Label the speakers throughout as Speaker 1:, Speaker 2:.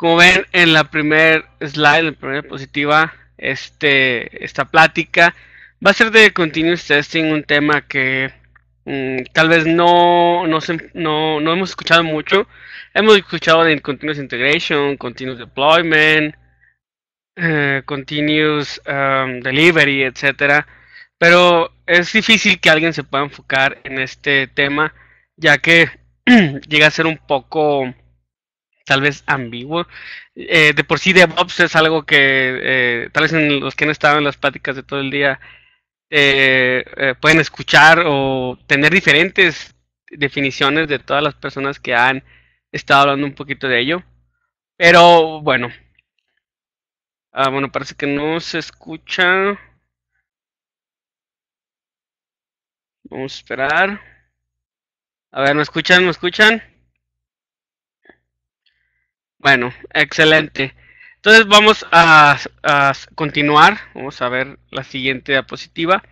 Speaker 1: Como ven en la primer slide, en la primera diapositiva, este, esta plática va a ser de continuous testing, un tema que mm, tal vez no, no, hemos escuchado mucho. Hemos escuchado de continuous integration, continuous deployment, eh, continuous um, delivery, etc. Pero es difícil que alguien se pueda enfocar en este tema, ya que llega a ser un poco tal vez ambiguo. Eh, de por sí DevOps es algo que eh, tal vez en los que han estado en las pláticas de todo el día eh, pueden escuchar o tener diferentes definiciones de todas las personas que han estado hablando un poquito de ello. Pero bueno. Ah, bueno, parece que no se escucha. Vamos a esperar. A ver, ¿me escuchan? ¿Me escuchan? Bueno, excelente. Entonces vamos a, continuar. Vamos a ver la siguiente diapositiva.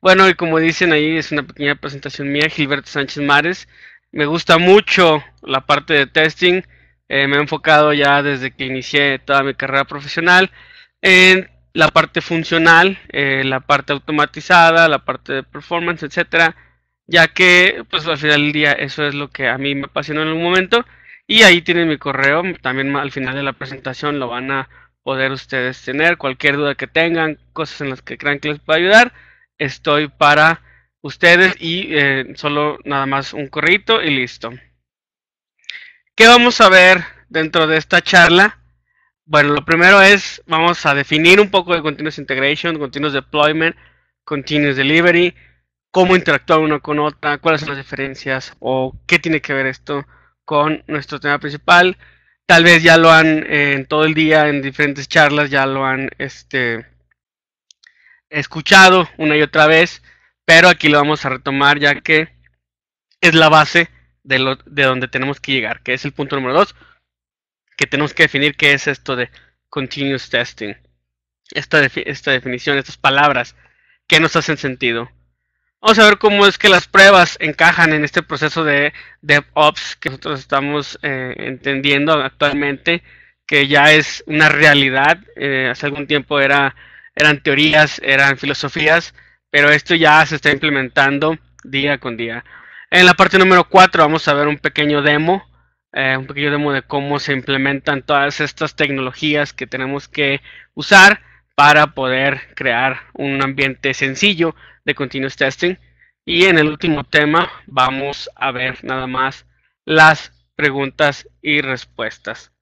Speaker 1: Bueno, y como dicen ahí, es una pequeña presentación mía, Gilberto Sánchez Mares. Me gusta mucho la parte de testing. Eh, me he enfocado ya desde que inicié toda mi carrera profesional en la parte funcional, eh, la parte automatizada, la parte de performance, etcétera, ya que pues al final del día eso es lo que a mí me apasionó en un momento y ahí tienen mi correo, también al final de la presentación lo van a poder ustedes tener. Cualquier duda que tengan, cosas en las que crean que les pueda ayudar, estoy para ustedes y eh, solo nada más un correo y listo. ¿Qué vamos a ver dentro de esta charla? Bueno, lo primero es, vamos a definir un poco de Continuous Integration, Continuous Deployment, Continuous Delivery, cómo interactuar uno con otra, cuáles son las diferencias o qué tiene que ver esto con nuestro tema principal. Tal vez ya lo han eh, en todo el día, en diferentes charlas, ya lo han este, escuchado una y otra vez, pero aquí lo vamos a retomar ya que es la base de, lo, de donde tenemos que llegar, que es el punto número dos, que tenemos que definir qué es esto de continuous testing. Esta, esta definición, estas palabras, que nos hacen sentido. Vamos a ver cómo es que las pruebas encajan en este proceso de DevOps que nosotros estamos eh, entendiendo actualmente, que ya es una realidad. Eh, hace algún tiempo eran teorías, eran filosofías, pero esto ya se está implementando día con día. En la parte número 4 vamos a ver un pequeño demo, eh, un pequeño demo de cómo se implementan todas estas tecnologías que tenemos que usar para poder crear un ambiente sencillo de continuous testing. Y en el último tema vamos a ver nada más las preguntas y respuestas.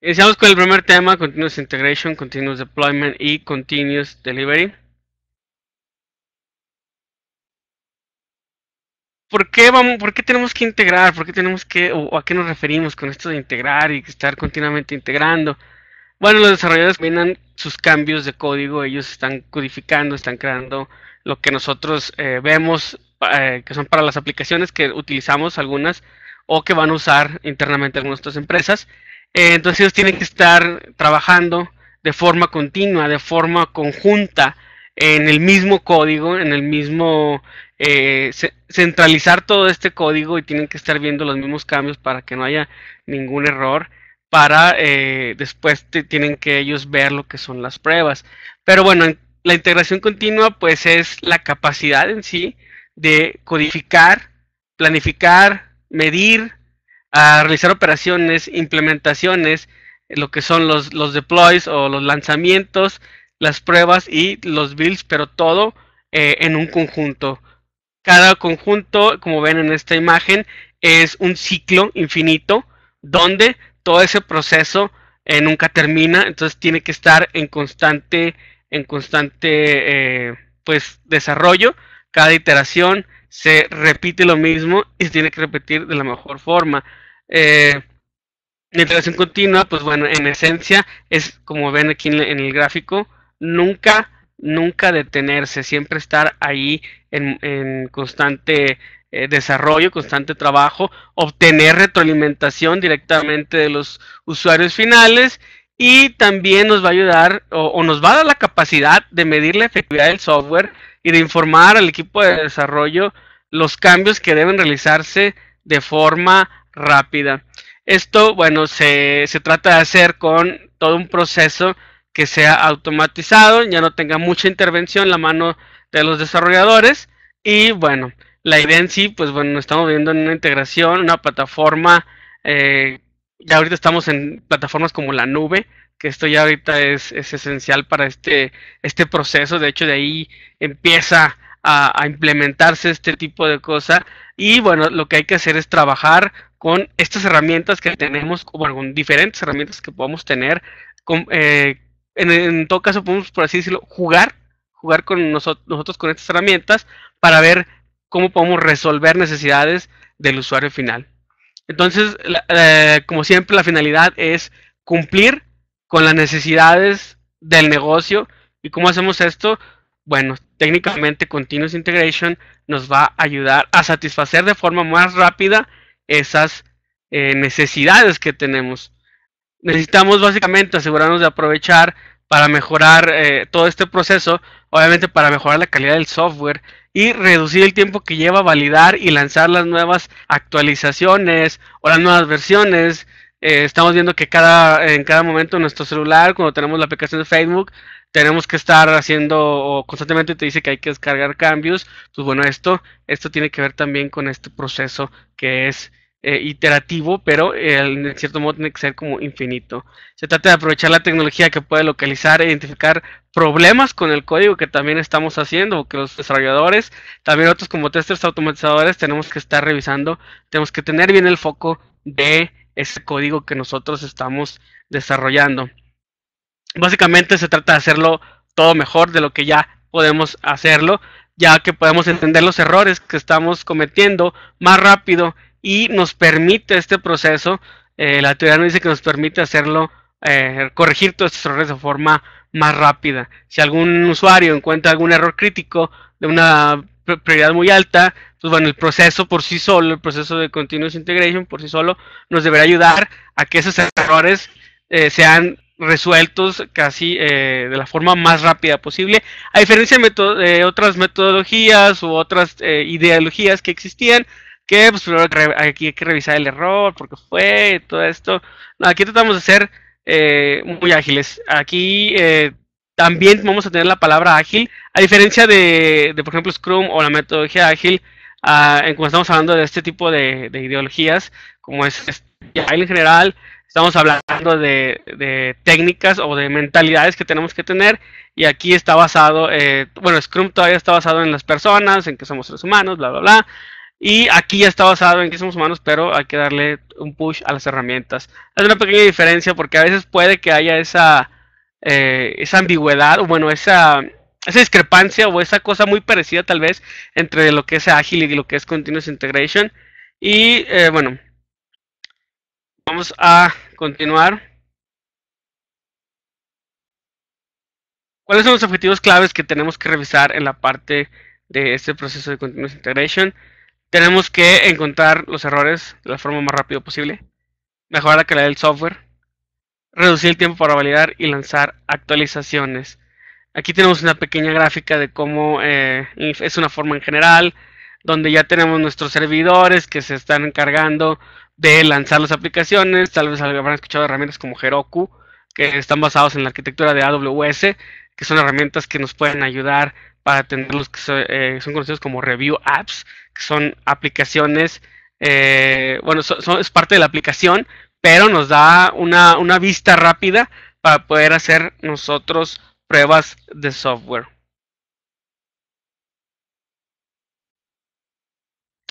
Speaker 1: Iniciamos con el primer tema, Continuous Integration, Continuous Deployment y Continuous Delivery. ¿Por qué, vamos, ¿Por tenemos que integrar? ¿Por qué tenemos que, o, a qué nos referimos con esto de integrar y estar continuamente integrando? Bueno, los desarrolladores vienen sus cambios de código, ellos están codificando, están creando lo que nosotros eh, vemos eh, que son para las aplicaciones que utilizamos algunas o que van a usar internamente algunas nuestras empresas. Eh, entonces ellos tienen que estar trabajando de forma continua, de forma conjunta, en el mismo código, en el mismo centralizar todo este código y tienen que estar viendo los mismos cambios para que no haya ningún error para eh, después tienen que ellos ver lo que son las pruebas. Pero bueno, la integración continua pues es la capacidad en sí de codificar, planificar, medir, realizar operaciones, implementaciones, lo que son los, los deploys o los lanzamientos, las pruebas y los builds, pero todo eh, en un conjunto. Cada conjunto, como ven en esta imagen, es un ciclo infinito donde todo ese proceso eh, nunca termina, entonces tiene que estar en constante, en constante eh, pues, desarrollo. Cada iteración se repite lo mismo y se tiene que repetir de la mejor forma. Eh, la iteración continua, pues bueno, en esencia es como ven aquí en, el gráfico, nunca, nunca detenerse, siempre estar ahí en, en constante eh, desarrollo, constante trabajo, obtener retroalimentación directamente de los usuarios finales y también nos va a ayudar o, nos va a dar la capacidad de medir la efectividad del software y de informar al equipo de desarrollo los cambios que deben realizarse de forma rápida. Esto, bueno, se, se trata de hacer con todo un proceso que sea automatizado, ya no tenga mucha intervención en la mano de los desarrolladores y bueno, la idea en sí, pues bueno, estamos viendo en una integración, una plataforma, eh, ya ahorita estamos en plataformas como la nube, que esto ya ahorita es, es esencial para este, este proceso, de hecho de ahí empieza a, implementarse este tipo de cosas y bueno, lo que hay que hacer es trabajar con estas herramientas que tenemos, bueno, con diferentes herramientas que podamos tener, eh, en, en, todo caso podemos, por así decirlo, jugar, jugar con nosotros, nosotros con estas herramientas para ver cómo podemos resolver necesidades del usuario final. Entonces, eh, como siempre, la finalidad es cumplir con las necesidades del negocio. ¿Y cómo hacemos esto? Bueno, técnicamente Continuous Integration nos va a ayudar a satisfacer de forma más rápida esas eh, necesidades que tenemos. Necesitamos básicamente asegurarnos de aprovechar para mejorar eh, todo este proceso, obviamente para mejorar la calidad del software, y reducir el tiempo que lleva validar y lanzar las nuevas actualizaciones o las nuevas versiones. Eh, estamos viendo que cada, en cada momento en nuestro celular, cuando tenemos la aplicación de Facebook, tenemos que estar haciendo o constantemente te dice que hay que descargar cambios. Pues bueno, esto, esto tiene que ver también con este proceso que es eh, iterativo, pero eh, en cierto modo tiene que ser como infinito. Se trata de aprovechar la tecnología que puede localizar e identificar problemas con el código que también estamos haciendo, que los desarrolladores, también otros como testers automatizadores, tenemos que estar revisando, tenemos que tener bien el foco de ese código que nosotros estamos desarrollando. Básicamente se trata de hacerlo todo mejor de lo que ya podemos hacerlo, ya que podemos entender los errores que estamos cometiendo más rápido y nos permite este proceso, eh, la teoría nos dice que nos permite hacerlo, eh, corregir todos estos errores de forma más rápida. Si algún usuario encuentra algún error crítico de una prioridad muy alta, pues bueno, el proceso por sí solo, el proceso de continuous integration por sí solo, nos deberá ayudar a que esos errores eh, sean resueltos casi de la forma más rápida posible, a diferencia de, otras metodologías u otras ideologías que existían, que pues primero aquí hay que revisar el error, porque fue, todo esto. aquí tratamos de ser eh, muy ágiles. Aquí eh, también vamos a tener la palabra ágil, a diferencia de, de por ejemplo, Scrum o la metodología ágil, ah, en cuando estamos hablando de este tipo de, ideologías, como es ágil en general, estamos hablando de, de, técnicas o de mentalidades que tenemos que tener y aquí está basado, eh, bueno, Scrum todavía está basado en las personas, en que somos seres humanos, bla, bla, bla. Y aquí ya está basado en que somos humanos, pero hay que darle un push a las herramientas. Es una pequeña diferencia porque a veces puede que haya esa, eh, esa ambigüedad, o bueno, esa, esa discrepancia o esa cosa muy parecida tal vez entre lo que es ágil y lo que es Continuous Integration. Y eh, bueno, vamos a continuar. ¿Cuáles son los objetivos claves que tenemos que revisar en la parte de este proceso de Continuous Integration? tenemos que encontrar los errores de la forma más rápida posible, mejorar la calidad del software, reducir el tiempo para validar y lanzar actualizaciones. Aquí tenemos una pequeña gráfica de cómo eh, es una forma en general, donde ya tenemos nuestros servidores que se están encargando de lanzar las aplicaciones. Tal vez habrán escuchado herramientas como Heroku, que están basados en la arquitectura de AWS, que son herramientas que nos pueden ayudar para tenerlos que eh, son conocidos como review apps, que son aplicaciones, eh, bueno, es parte de la aplicación, pero nos da una, vista rápida para poder hacer nosotros pruebas de software.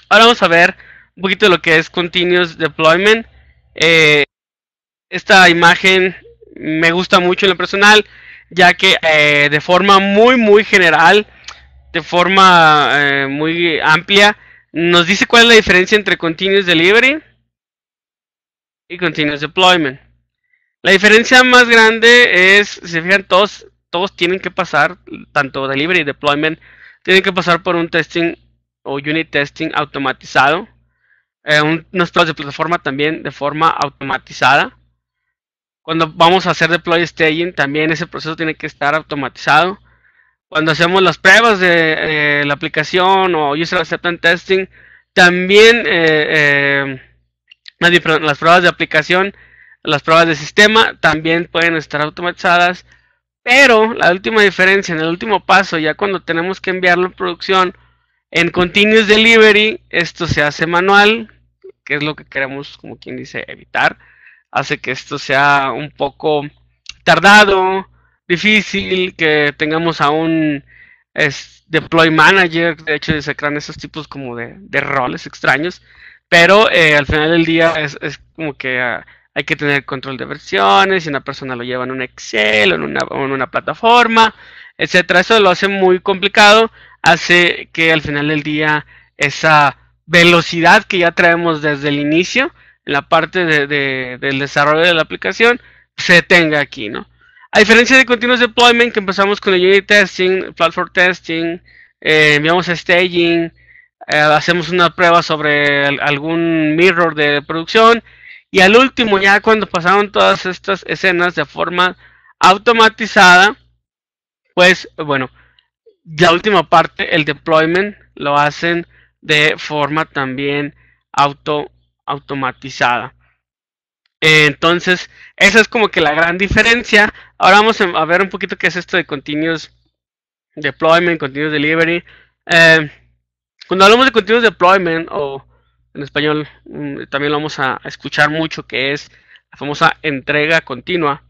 Speaker 1: Ahora vamos a ver un poquito de lo que es Continuous Deployment. Eh, esta imagen me gusta mucho en lo personal ya que eh, de forma muy, muy general, de forma eh, muy amplia, nos dice cuál es la diferencia entre Continuous Delivery y Continuous Deployment. La diferencia más grande es, si se fijan, todos, todos tienen que pasar, tanto Delivery y Deployment, tienen que pasar por un testing o unit testing automatizado, eh, un, de plataforma también de forma automatizada. Cuando vamos a hacer deploy staging, también ese proceso tiene que estar automatizado. Cuando hacemos las pruebas de eh, la aplicación o user acceptance testing, también eh, eh, las, las pruebas de aplicación, las pruebas de sistema también pueden estar automatizadas. Pero la última diferencia, en el último paso, ya cuando tenemos que enviarlo en producción, en Continuous Delivery, esto se hace manual, que es lo que queremos, como quien dice, evitar hace que esto sea un poco tardado, difícil, que tengamos a un deploy manager, de hecho se crean esos tipos como de, roles extraños, pero eh, al final del día es, como que ah, hay que tener control de versiones, si una persona lo lleva en un Excel en una, o en una plataforma, etcétera, eso lo hace muy complicado, hace que al final del día esa velocidad que ya traemos desde el inicio, en la parte de, del desarrollo de la aplicación, se tenga aquí, ¿no? A diferencia de Continuous Deployment, que empezamos con el Unit Testing, Platform Testing, eh, enviamos a Staging, eh, hacemos una prueba sobre algún mirror de producción, y al último, ya cuando pasaron todas estas escenas de forma automatizada, pues bueno, la última parte, el deployment, lo hacen de forma también automatizada automatizada. Eh, entonces, esa es como que la gran diferencia. Ahora vamos a ver un poquito qué es esto de continuous deployment, continuous delivery. Eh, cuando hablamos de continuous deployment, o en español mm, también lo vamos a escuchar mucho, que es la famosa entrega continua,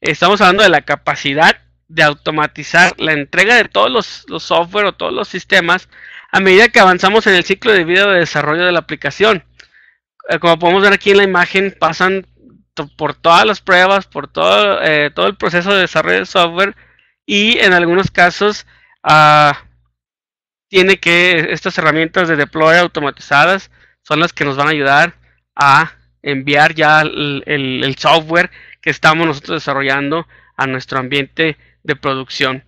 Speaker 1: estamos hablando de la capacidad de automatizar la entrega de todos los, los software o todos los sistemas a medida que avanzamos en el ciclo de vida de desarrollo de la aplicación. Eh, como podemos ver aquí en la imagen, pasan por todas las pruebas, por todo, eh, todo el proceso de desarrollo de software y en algunos casos ah, tiene que estas herramientas de deploy automatizadas son las que nos van a ayudar a enviar ya el, software que estamos nosotros desarrollando a nuestro ambiente de producción.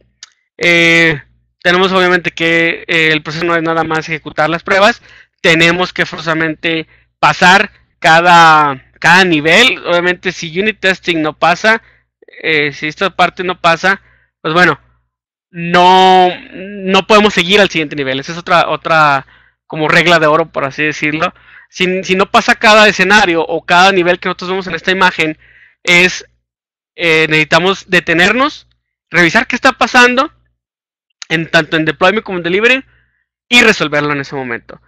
Speaker 1: Eh, tenemos obviamente que el proceso no es nada más ejecutar las pruebas, tenemos que forzosamente pasar cada, cada nivel. Obviamente, si unit testing no pasa, eh, si esta parte no pasa, pues bueno, no, no podemos seguir al siguiente nivel. Esa es otra, otra como regla de oro, por así decirlo. Si, no pasa cada escenario o cada nivel que nosotros vemos en esta imagen, es eh, necesitamos detenernos, revisar qué está pasando, en tanto en deployment como en delivery, y resolverlo en ese momento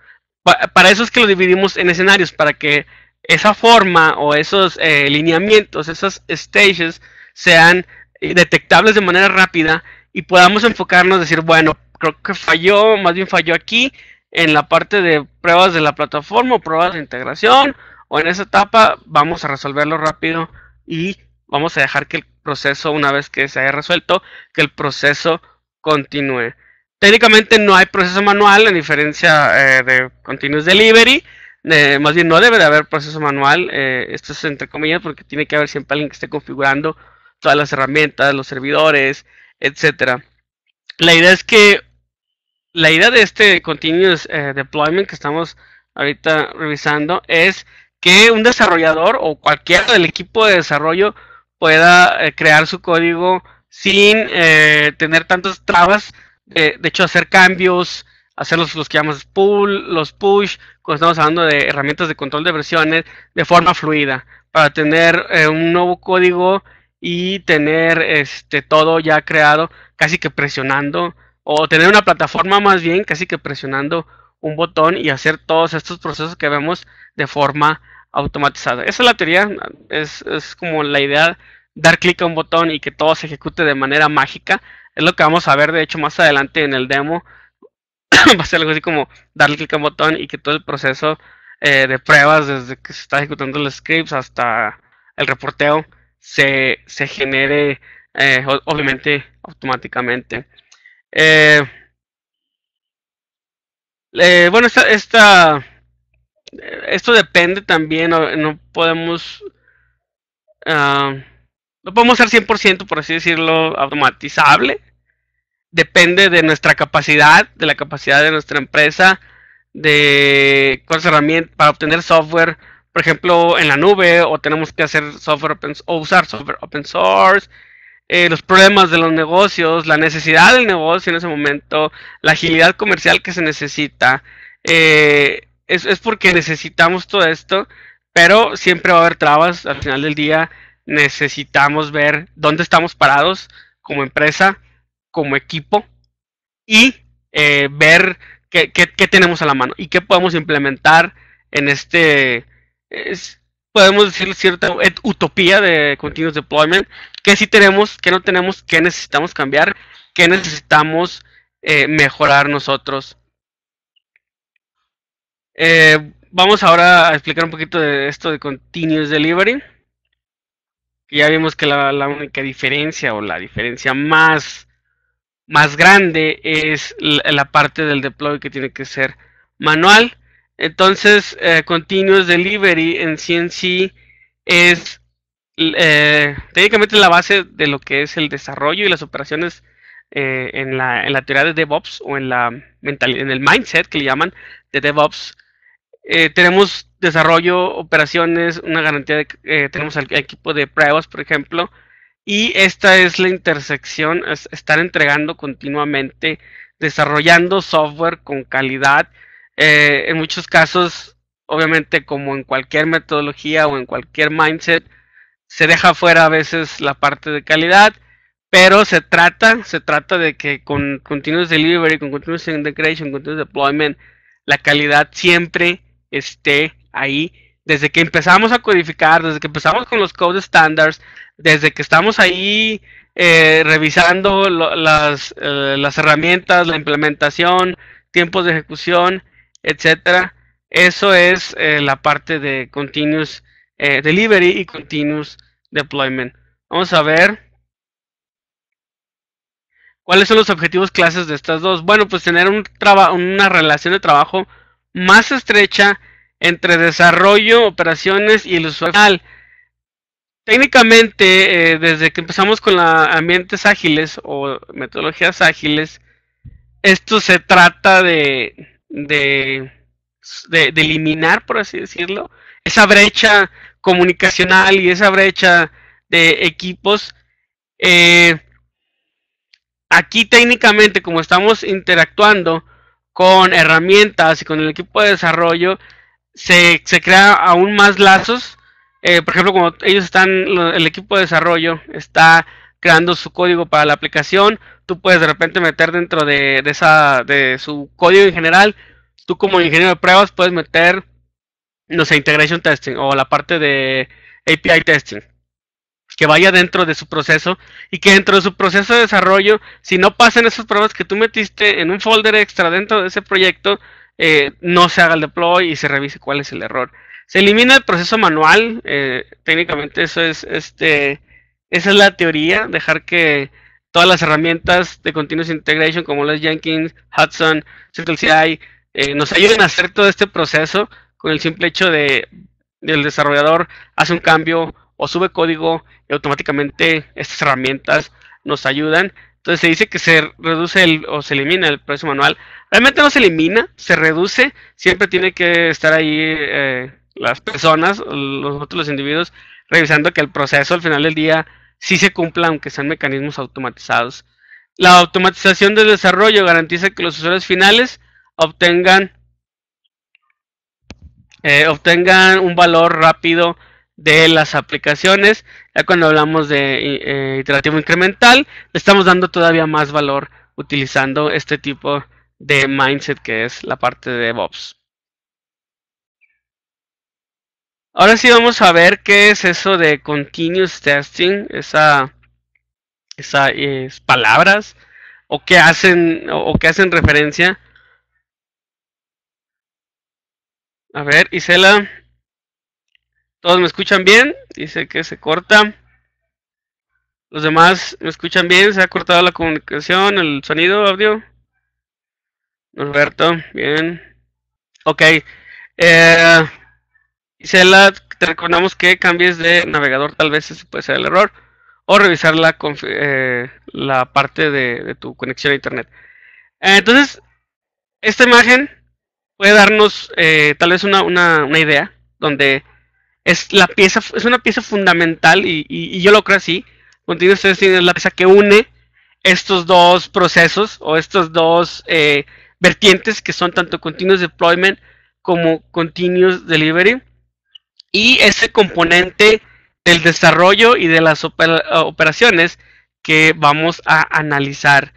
Speaker 1: para eso es que lo dividimos en escenarios, para que esa forma o esos eh, lineamientos, esas stages sean eh, detectables de manera rápida y podamos enfocarnos, decir, bueno, creo que falló, más bien falló aquí en la parte de pruebas de la plataforma o pruebas de integración o en esa etapa vamos a resolverlo rápido y vamos a dejar que el proceso, una vez que se haya resuelto, que el proceso continúe. Técnicamente no hay proceso manual, a diferencia eh, de Continuous Delivery. Eh, más bien no debe de haber proceso manual, eh, esto es entre comillas, porque tiene que haber siempre alguien que esté configurando todas las herramientas, los servidores, etcétera. La idea es que la idea de este continuous deployment que estamos ahorita revisando es que un desarrollador o cualquiera del equipo de desarrollo pueda crear su código sin tener tantas trabas eh, de, hecho, hacer cambios, hacer los, los, que llamamos pull, los push, cuando estamos hablando de herramientas de control de versiones, de forma fluida, para tener eh, un nuevo código y tener este todo ya creado, casi que presionando, o tener una plataforma más bien, casi que presionando un botón y hacer todos estos procesos que vemos de forma automatizada. Esa es la teoría, es, es como la idea dar clic a un botón y que todo se ejecute de manera mágica. Es lo que vamos a ver, de hecho, más adelante en el demo. va a ser algo así como darle clic a un botón y que todo el proceso eh, de pruebas, desde que se está ejecutando los scripts hasta el reporteo, se, se genere eh, obviamente automáticamente. Eh, bueno, esta, esto depende también, no, podemos, ah, no podemos ser 100%, por así decirlo, automatizable. Depende de nuestra capacidad, de la capacidad de nuestra empresa, de cuáles herramientas para obtener software, por ejemplo, en la nube, o tenemos que hacer software open, o usar software open source. Eh, los problemas de los negocios, la necesidad del negocio en ese momento, la agilidad comercial que se necesita. Eh, es, es, porque necesitamos todo esto, pero siempre va a haber trabas al final del día necesitamos ver dónde estamos parados como empresa, como equipo y eh, ver qué, tenemos a la mano y qué podemos implementar en este, podemos decir cierta utopía de continuous deployment, que sí tenemos, que no tenemos, que necesitamos cambiar, que necesitamos eh, mejorar nosotros. Eh, vamos ahora a explicar un poquito de esto de continuous delivery ya vimos que la, única diferencia o la diferencia más, más grande es la, parte del deploy que tiene que ser manual. Entonces, eh, Continuous Delivery en CNC es eh, técnicamente la base de lo que es el desarrollo y las operaciones eh, en, la, en, teoría de DevOps o en, la en el mindset que le llaman de DevOps eh, tenemos desarrollo, operaciones, una garantía de, eh, tenemos el equipo de pruebas, por ejemplo, y esta es la intersección, es estar entregando continuamente, desarrollando software con calidad. Eh, en muchos casos, obviamente, como en cualquier metodología o en cualquier mindset, se deja fuera a veces la parte de calidad, pero se trata, se trata de que con continuous delivery, con continuous integration, continuous deployment, la calidad siempre esté ahí. Desde que empezamos a codificar, desde que empezamos con los code standards, desde que estamos ahí eh, revisando las, eh, las herramientas, la implementación, tiempos de ejecución, etcétera. Eso es eh, la parte de continuous delivery y continuous deployment. Vamos a ver cuáles son los objetivos clases de estas dos. Bueno, pues tener un una relación de trabajo más estrecha entre desarrollo, operaciones y el usuario. Técnicamente, eh, desde que empezamos con la ambientes ágiles o metodologías ágiles, esto se trata de, de, eliminar, por así decirlo, esa brecha comunicacional y esa brecha de equipos. Eh, aquí técnicamente, como estamos interactuando, con herramientas y con el equipo de desarrollo, se, se crea aún más lazos. Eh, por ejemplo, cuando ellos están, el equipo de desarrollo está creando su código para la aplicación, tú puedes de repente meter dentro de, esa, de su código en general, tú como ingeniero de pruebas puedes meter, no sé, integration testing o la parte de API testing que vaya dentro de su proceso y que dentro de su proceso de desarrollo, si no pasan esas pruebas que tú metiste en un folder extra dentro de ese proyecto, eh, no se haga el deploy y se revise cuál es el error. Se elimina el proceso manual, eh, técnicamente eso es, este, esa es la teoría, dejar que todas las herramientas de Continuous Integration como las Jenkins, Hudson, CircleCI, eh, nos ayuden a hacer todo este proceso con el simple hecho de el desarrollador hace un cambio o sube código y automáticamente estas herramientas nos ayudan. Entonces se dice que se reduce o se elimina el precio manual. Realmente no se elimina, se reduce. Siempre tiene que estar ahí eh, las personas, los otros individuos, revisando que el proceso al final del día sí se cumpla, aunque sean mecanismos automatizados. La automatización del desarrollo garantiza que los usuarios finales obtengan, eh, obtengan un valor rápido de las aplicaciones. Ya cuando hablamos de eh, eh, iterativo incremental, le estamos dando todavía más valor utilizando este tipo de mindset que es la parte de DevOps. Ahora sí vamos a ver qué es eso de continuous testing, esas esa, eh, palabras o qué hacen o, o qué hacen referencia. A ver, Isela, todos me escuchan bien, dice que se corta. Los demás me escuchan bien, se ha cortado la comunicación, el sonido, audio. Alberto, bien. Ok. Eh, Isela, te recordamos que cambies de navegador, tal vez ese puede ser el error. O revisar la, eh, la parte de, tu conexión a internet. entonces, esta imagen puede darnos eh, tal vez una, una, una idea donde es la pieza, es una pieza fundamental y, yo lo creo así. Continuous testing es la pieza que une estos dos procesos o estos dos eh, vertientes que son tanto continuous deployment como continuous delivery y ese componente del desarrollo y de las operaciones que vamos a analizar.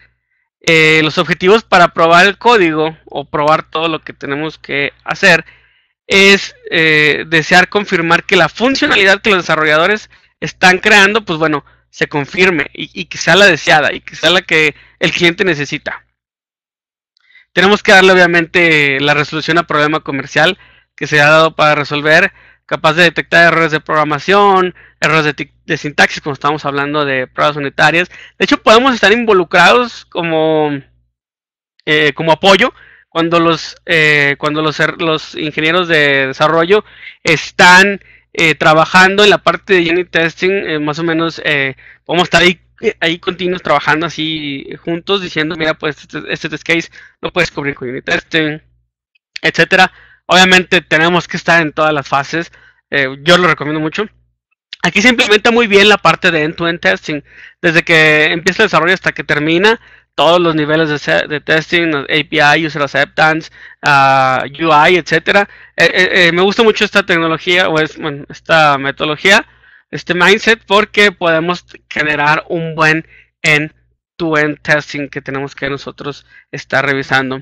Speaker 1: Eh, los objetivos para probar el código o probar todo lo que tenemos que hacer es eh, desear confirmar que la funcionalidad que los desarrolladores están creando, pues bueno, se confirme y, que sea la deseada y que sea la que el cliente necesita. Tenemos que darle obviamente la resolución a problema comercial que se ha dado para resolver, capaz de detectar errores de programación, errores de, sintaxis, como estamos hablando de pruebas unitarias. De hecho, podemos estar involucrados como, eh, como apoyo cuando los, eh, cuando los, er, los ingenieros de desarrollo están eh, trabajando en la parte de unit testing, eh, más o menos vamos a estar ahí, ahí continuos trabajando así juntos, diciendo, mira, pues este, este test case lo puedes cubrir con unit testing, etcétera. Obviamente tenemos que estar en todas las fases, yo lo recomiendo mucho. Aquí se implementa muy bien la parte de end to -end testing, desde que empieza el desarrollo hasta que termina, todos los niveles de, testing, API, user acceptance, UI, uh, etcétera. Eh, eh, eh, me gusta mucho esta tecnología o esta metodología, este mindset, porque podemos generar un buen end-to-end testing que tenemos que nosotros estar revisando.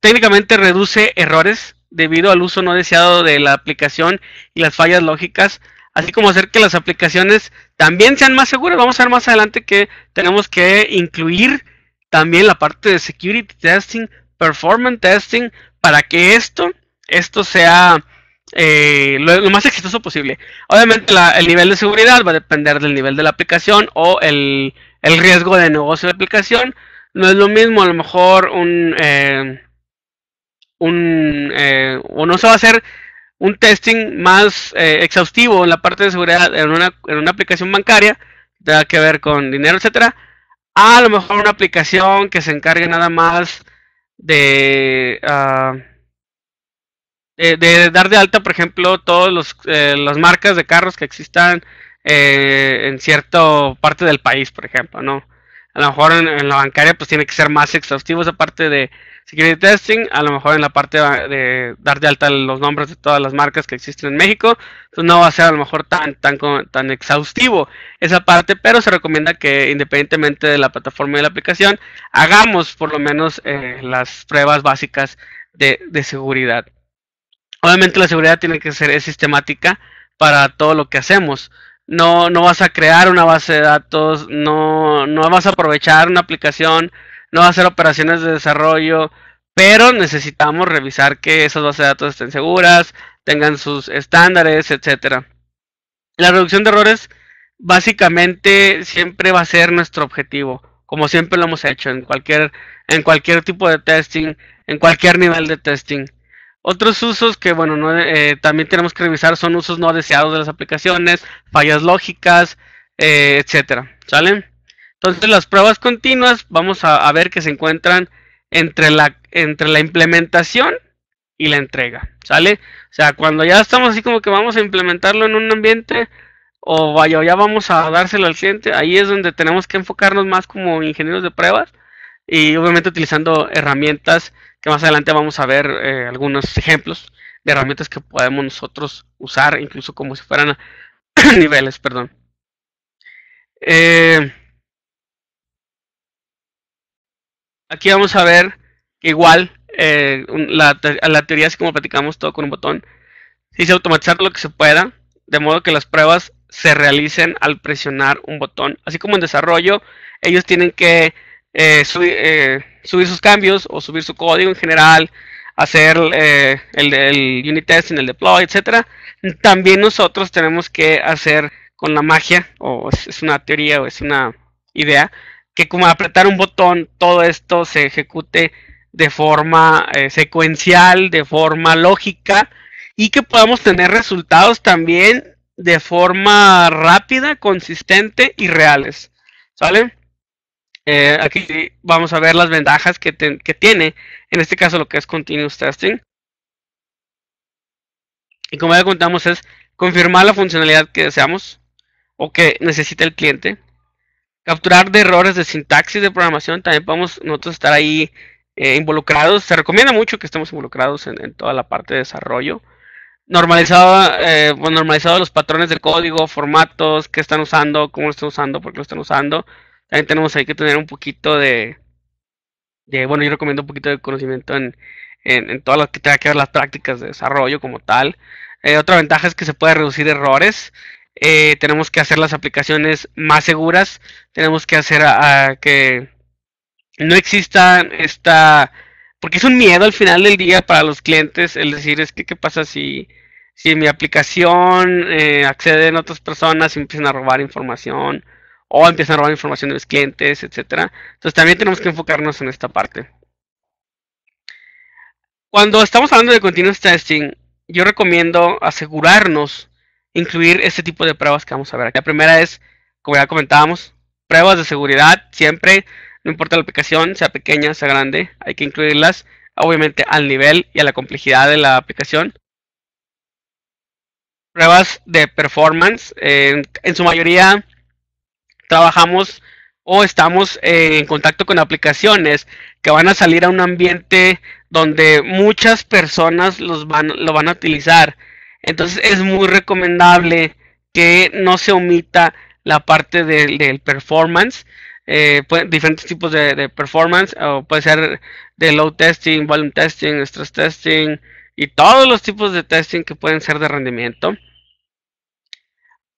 Speaker 1: técnicamente reduce errores debido al uso no deseado de la aplicación y las fallas lógicas así como hacer que las aplicaciones también sean más seguras. Vamos a ver más adelante que tenemos que incluir también la parte de security testing, performance testing, para que esto, esto sea eh, lo, más exitoso posible. Obviamente el nivel de seguridad va a depender del nivel de la aplicación o el, riesgo de negocio de la aplicación. No es lo mismo a lo mejor un... Eh, un, eh, o no se va a hacer un testing más eh, exhaustivo en la parte de seguridad en una, en una aplicación bancaria, que tenga que ver con dinero, etcétera, a lo mejor una aplicación que se encargue nada más de, ah, de, dar de alta, por ejemplo, todas eh, las marcas de carros que existan eh, en cierta parte del país, por ejemplo, ¿no? A lo mejor en, en, la bancaria pues tiene que ser más exhaustivo esa parte de Security Testing, a lo mejor en la parte de dar de alta los nombres de todas las marcas que existen en México, entonces no va a ser a lo mejor tan, tan, tan exhaustivo esa parte, pero se recomienda que independientemente de la plataforma y la aplicación, hagamos por lo menos eh, las pruebas básicas de, de seguridad. Obviamente la seguridad tiene que ser sistemática para todo lo que hacemos. No, no vas a crear una base de datos, no, no vas a aprovechar una aplicación no va a hacer operaciones de desarrollo, pero necesitamos revisar que esas bases de datos estén seguras, tengan sus estándares, etcétera. La reducción de errores básicamente siempre va a ser nuestro objetivo, como siempre lo hemos hecho en cualquier en cualquier tipo de testing, en cualquier nivel de testing. Otros usos que bueno eh, también tenemos que revisar son usos no deseados de las aplicaciones, fallas lógicas, etc. Eh, etcétera. Entonces las pruebas continuas vamos a, ver que se encuentran entre la, entre la implementación y la entrega, ¿sale? O sea, cuando ya estamos así como que vamos a implementarlo en un ambiente o vaya, ya vamos a dárselo al cliente, ahí es donde tenemos que enfocarnos más como ingenieros de pruebas y obviamente utilizando herramientas que más adelante vamos a ver eh, algunos ejemplos de herramientas que podemos nosotros usar incluso como si fueran niveles, perdón. Eh, Aquí vamos a ver que igual eh, la, teoría es como platicamos todo con un botón. Se dice automatizar lo que se pueda, de modo que las pruebas se realicen al presionar un botón. Así como en desarrollo, ellos tienen que eh, eh, subir sus cambios o subir su código en general, hacer el, unit test en el deploy, etcétera. También nosotros tenemos que hacer con la magia, o es una teoría o es una idea, que como apretar un botón, todo esto se ejecute de forma eh, secuencial, de forma lógica, y que podamos tener resultados también de forma rápida, consistente y reales. ¿Sale? Eh, aquí vamos a ver las ventajas que, que, tiene, en este caso lo que es Continuous Testing. Y como ya contamos es confirmar la funcionalidad que deseamos o que necesita el cliente capturar de errores de sintaxis de programación, también podemos nosotros estar ahí eh, involucrados. Se recomienda mucho que estemos involucrados en, toda la parte de desarrollo. Eh, normalizado, los patrones de código, formatos, qué están usando, cómo lo están usando, por qué lo están usando. También tenemos ahí que tener un poquito de, bueno, yo recomiendo un poquito de conocimiento en, en, en todas las que tenga que ver las prácticas de desarrollo como tal. Eh, otra ventaja es que se puede reducir errores. Eh, tenemos que hacer las aplicaciones más seguras, tenemos que hacer a, que no exista esta... Porque es un miedo al final del día para los clientes el decir, es que qué pasa si, si mi aplicación eh, acceden otras personas y empiezan a robar información o empiezan a robar información de mis clientes, etcétera. Entonces también tenemos que enfocarnos en esta parte. Cuando estamos hablando de continuous testing, yo recomiendo asegurarnos incluir este tipo de pruebas que vamos a ver La primera es, como ya comentábamos, pruebas de seguridad, siempre, no importa la aplicación, sea pequeña, sea grande, hay que incluirlas, obviamente, al nivel y a la complejidad de la aplicación. Pruebas de performance, en su mayoría trabajamos o estamos en contacto con aplicaciones que van a salir a un ambiente donde muchas personas los van, lo van a utilizar. Entonces es muy recomendable que no se omita la parte del performance. Eh, pues, diferentes tipos de, performance, puede ser de load testing, volume testing, stress testing y todos los tipos de testing que pueden ser de rendimiento.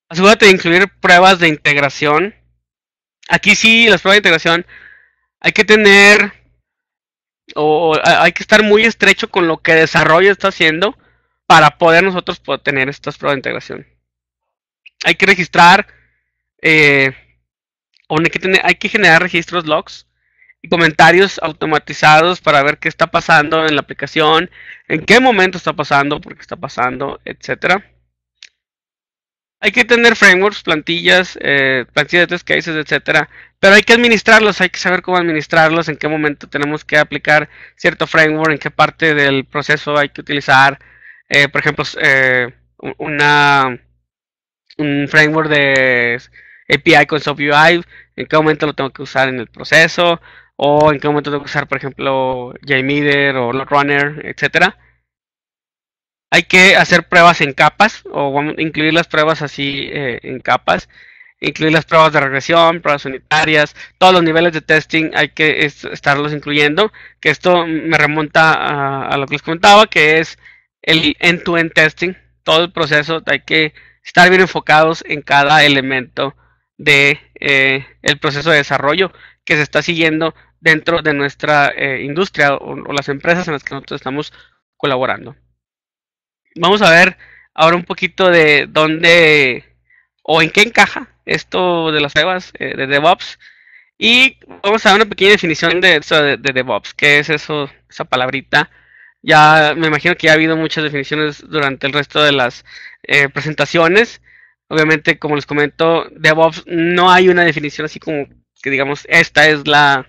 Speaker 1: Asegúrate de incluir pruebas de integración. Aquí sí, las pruebas de integración hay que tener o hay que estar muy estrecho con lo que desarrollo está haciendo para poder nosotros poder tener estas pruebas de integración. Hay que registrar, eh, hay, que hay que generar registros logs y comentarios automatizados para ver qué está pasando en la aplicación, en qué momento está pasando, por qué está pasando, etc. Hay que tener frameworks, plantillas, eh, plantillas de test cases, etc. Pero hay que administrarlos, hay que saber cómo administrarlos, en qué momento tenemos que aplicar cierto framework, en qué parte del proceso hay que utilizar, eh, por ejemplo, eh, una un framework de API con SoapUI, en qué momento lo tengo que usar en el proceso, o en qué momento tengo que usar, por ejemplo, JMeter o LoadRunner, etcétera. Hay que hacer pruebas en capas, o incluir las pruebas así eh, en capas, incluir las pruebas de regresión, pruebas unitarias, todos los niveles de testing hay que estarlos incluyendo, que esto me remonta a lo que les comentaba, que es el end-to-end testing, todo el proceso, hay que estar bien enfocados en cada elemento de eh, el proceso de desarrollo que se está siguiendo dentro de nuestra eh, industria o, las empresas en las que nosotros estamos colaborando. Vamos a ver ahora un poquito de dónde o en qué encaja esto de las pruebas eh, de DevOps y vamos a ver una pequeña definición de, de, de DevOps, qué es eso, esa palabrita ya me imagino que ha habido muchas definiciones durante el resto de las eh, presentaciones. Obviamente, como les comento, DevOps no hay una definición así como que digamos, esta es la,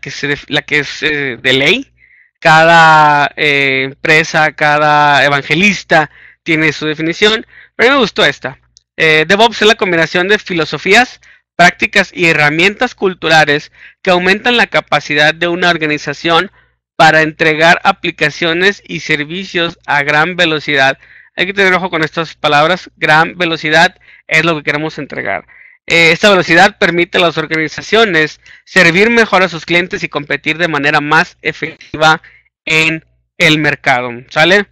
Speaker 1: que, se, la que es eh, de ley. Cada eh, empresa, cada evangelista tiene su definición, pero a me gustó esta. DevOps es la combinación de filosofías, prácticas y herramientas culturales que aumentan la capacidad de una organización para entregar aplicaciones y servicios a gran velocidad. Hay que tener ojo con estas palabras. Gran velocidad es lo que queremos entregar. Eh, esta velocidad permite a las organizaciones servir mejor a sus clientes y competir de manera más efectiva en el mercado. ¿Sale?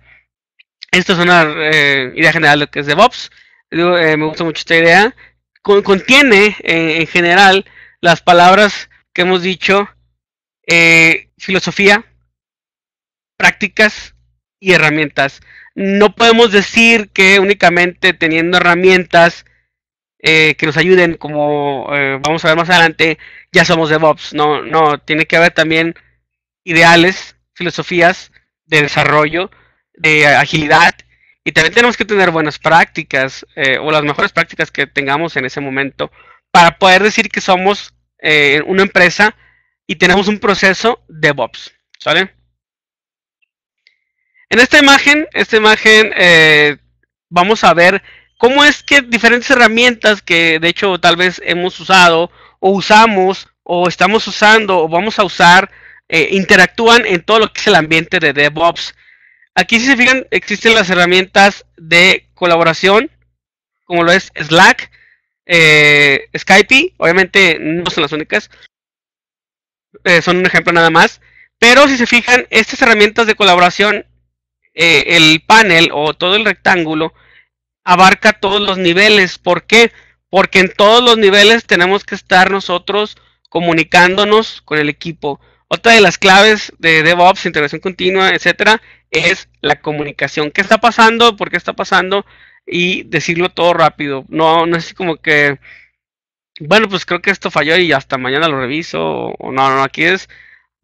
Speaker 1: Esta es una eh, idea general de lo que es DevOps. Eh, me gusta mucho esta idea. contiene en general las palabras que hemos dicho filosofía, prácticas y herramientas. No podemos decir que únicamente teniendo herramientas eh, que nos ayuden, como eh, vamos a ver más adelante, ya somos DevOps. No, no, tiene que haber también ideales, filosofías de desarrollo, de agilidad, y también tenemos que tener buenas prácticas eh, o las mejores prácticas que tengamos en ese momento para poder decir que somos una empresa y tenemos un proceso DevOps. ¿Sale? En esta imagen, esta imagen eh, vamos a ver cómo es que diferentes herramientas que de hecho tal vez hemos usado o usamos o estamos usando o vamos a usar eh, interactúan en todo lo que es el ambiente de DevOps. Aquí si se fijan existen las herramientas de colaboración como lo es Slack, eh, Skype, obviamente no son las únicas, son un ejemplo nada más. Pero si se fijan, estas herramientas de colaboración eh, el panel o todo el rectángulo abarca todos los niveles. ¿Por qué? Porque en todos los niveles tenemos que estar nosotros comunicándonos con el equipo. Otra de las claves de DevOps, integración continua, etcétera, es la comunicación. ¿Qué está pasando? ¿Por qué está pasando? Y decirlo todo rápido. No, no es como que, bueno, pues creo que esto falló y hasta mañana lo reviso. O no, no, aquí es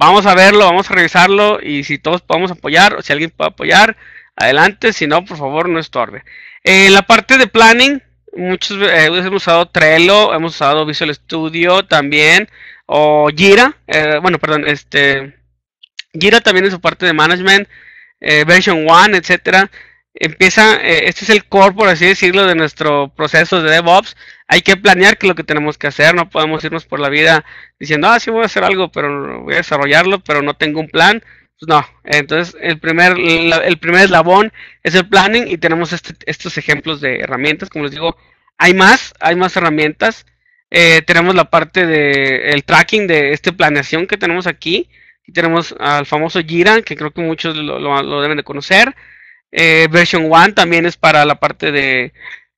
Speaker 1: vamos a verlo, vamos a revisarlo y si todos podemos apoyar, o si alguien puede apoyar, adelante, si no, por favor, no estorbe. En eh, la parte de planning, muchos veces eh, hemos usado Trello, hemos usado Visual Studio también, o Jira, eh, bueno, perdón, este, Jira también en su parte de management, version 1, etcétera empieza, eh, este es el core, por así decirlo, de nuestro proceso de DevOps. Hay que planear que es lo que tenemos que hacer, no podemos irnos por la vida diciendo, ah, sí voy a hacer algo, pero voy a desarrollarlo, pero no tengo un plan. Pues no, entonces el primer, el primer eslabón es el planning y tenemos este, estos ejemplos de herramientas, como les digo, hay más, hay más herramientas. Eh, tenemos la parte de el tracking de esta planeación que tenemos aquí. y tenemos al famoso Jira, que creo que muchos lo deben de conocer. Eh, version 1 también es para la parte de